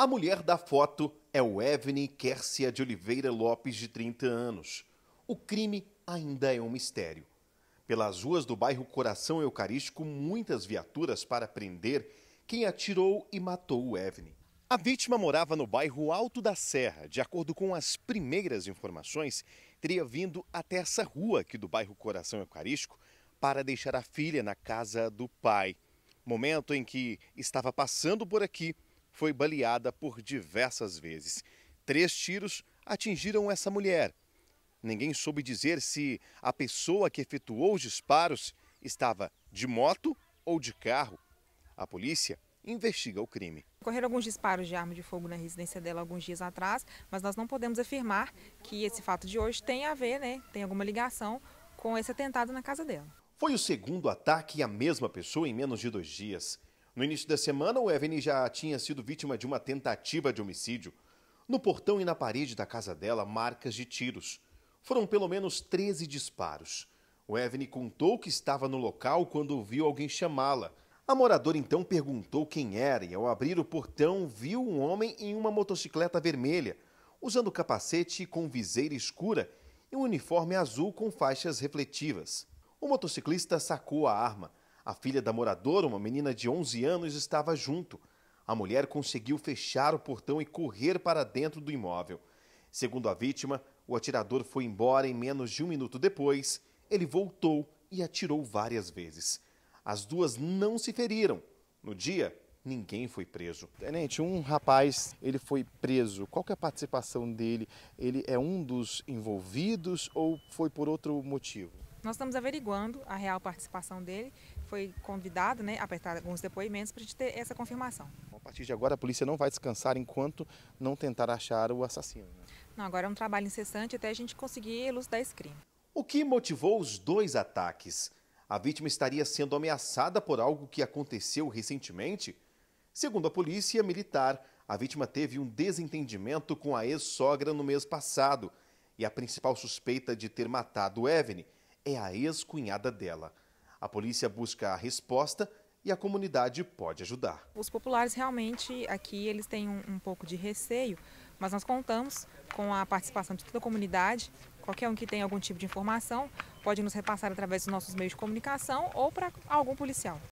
A mulher da foto é o Evne Quercia de Oliveira Lopes, de 30 anos. O crime ainda é um mistério. Pelas ruas do bairro Coração Eucarístico, muitas viaturas para prender quem atirou e matou o Evne. A vítima morava no bairro Alto da Serra. De acordo com as primeiras informações, teria vindo até essa rua aqui do bairro Coração Eucarístico para deixar a filha na casa do pai. Momento em que estava passando por aqui foi baleada por diversas vezes. Três tiros atingiram essa mulher. Ninguém soube dizer se a pessoa que efetuou os disparos estava de moto ou de carro. A polícia investiga o crime. Ocorreram alguns disparos de arma de fogo na residência dela alguns dias atrás, mas nós não podemos afirmar que esse fato de hoje tem a ver, né, tem alguma ligação com esse atentado na casa dela. Foi o segundo ataque à mesma pessoa em menos de dois dias. No início da semana, o Evelyn já tinha sido vítima de uma tentativa de homicídio. No portão e na parede da casa dela, marcas de tiros. Foram pelo menos 13 disparos. O Evelyn contou que estava no local quando ouviu alguém chamá-la. A moradora então perguntou quem era e, ao abrir o portão, viu um homem em uma motocicleta vermelha, usando capacete com viseira escura e um uniforme azul com faixas refletivas. O motociclista sacou a arma a filha da moradora, uma menina de 11 anos, estava junto. A mulher conseguiu fechar o portão e correr para dentro do imóvel. Segundo a vítima, o atirador foi embora e menos de um minuto depois, ele voltou e atirou várias vezes. As duas não se feriram. No dia, ninguém foi preso. Tenente, um rapaz, ele foi preso. Qual é a participação dele? Ele é um dos envolvidos ou foi por outro motivo? Nós estamos averiguando a real participação dele. Foi convidado né, a apertar alguns depoimentos para a gente ter essa confirmação. A partir de agora, a polícia não vai descansar enquanto não tentar achar o assassino. Né? Não, agora é um trabalho incessante até a gente conseguir elucidar esse crime. O que motivou os dois ataques? A vítima estaria sendo ameaçada por algo que aconteceu recentemente? Segundo a polícia militar, a vítima teve um desentendimento com a ex-sogra no mês passado e a principal suspeita de ter matado Evne é a ex-cunhada dela. A polícia busca a resposta e a comunidade pode ajudar. Os populares realmente aqui eles têm um, um pouco de receio, mas nós contamos com a participação de toda a comunidade. Qualquer um que tenha algum tipo de informação pode nos repassar através dos nossos meios de comunicação ou para algum policial.